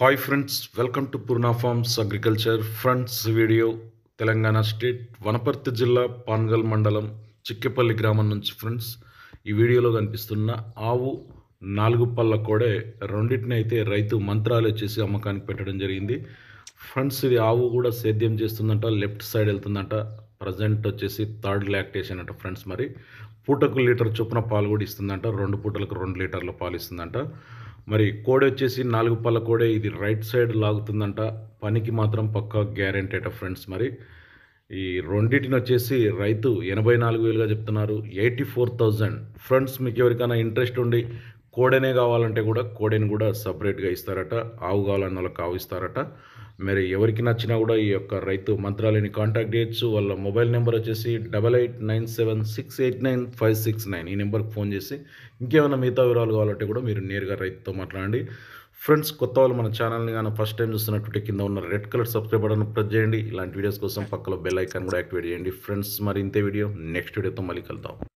hi friends welcome to Purna farms agriculture friends video Telangana state Wanaparthy జిల్లా పాన్గల్ మండలం చిక్కెపల్లి గ్రామం నుంచి ఫ్రెండ్స్ ఈ వీడియోలో కనిపిస్తున్న ఆవు నాలుగు పళ్ళ కోడే రెండింటిని అయితే రైతు మంత్రాలు చేసి అమ్మకానికి పెట్టడం జరిగింది ఫ్రెండ్స్ ఇది ఆవు కూడా సేద్యం చేస్తుందంట లెఫ్ట్ సైడ్ వెళ్తుందంట ప్రజెంట్ వచ్చేసి థర్డ్ లాక్టేషన్ అంట ఫ్రెండ్స్ మరి పూటకు లీటర్ చొప్పున పాలు కూడా ఇస్తుందంట రెండు పూటలకు రెండు లీటర్ల పాలు ఇస్తుందంట మరి కోడ్ వచ్చేసి నాలుగు పళ్ళ కోడే ఇది రైట్ సైడ్ లాగుతుందంట పనికి మాత్రం పక్కా గ్యారెంటీ ఫ్రెండ్స్ మరి ఈ రెండింటిని వచ్చేసి రైతు ఎనభై నాలుగు వేలుగా చెప్తున్నారు ఎయిటీ ఫోర్ థౌజండ్ ఫ్రెండ్స్ మీకు ఎవరికైనా ఇంట్రెస్ట్ ఉండి కోడేనే కావాలంటే కూడా కోడేని కూడా సపరేట్గా ఇస్తారట ఆవు కావాలన్న వాళ్ళకి ఆవు ఇస్తారట మరి ఎవరికి నచ్చినా కూడా ఈ యొక్క రైతు మంత్రాలయని కాంటాక్ట్ చేయొచ్చు వాళ్ళ మొబైల్ నెంబర్ వచ్చేసి double eight nine seven six eight nine five six nine ఈ నెంబర్కి ఫోన్ చేసి ఇంకేమైనా మిగతా వివరాలు కావాలంటే కూడా మీరు నేరుగా రైతుతో మాట్లాడండి ఫ్రెండ్స్ కొత్త వాళ్ళు మన ఛానల్ని కానీ ఫస్ట్ టైం చూస్తున్నట్టు కింద ఉన్న red colour subscribe button press చేయండి ఇలాంటి వీడియోస్ కోసం పక్కలో బెల్ ఐకాన్ కూడా యాక్టివేట్ చేయండి ఫ్రెండ్స్ మరి ఇంతే వీడియో నెక్స్ట్ వీడియోతో మళ్ళీ కలుద్దాం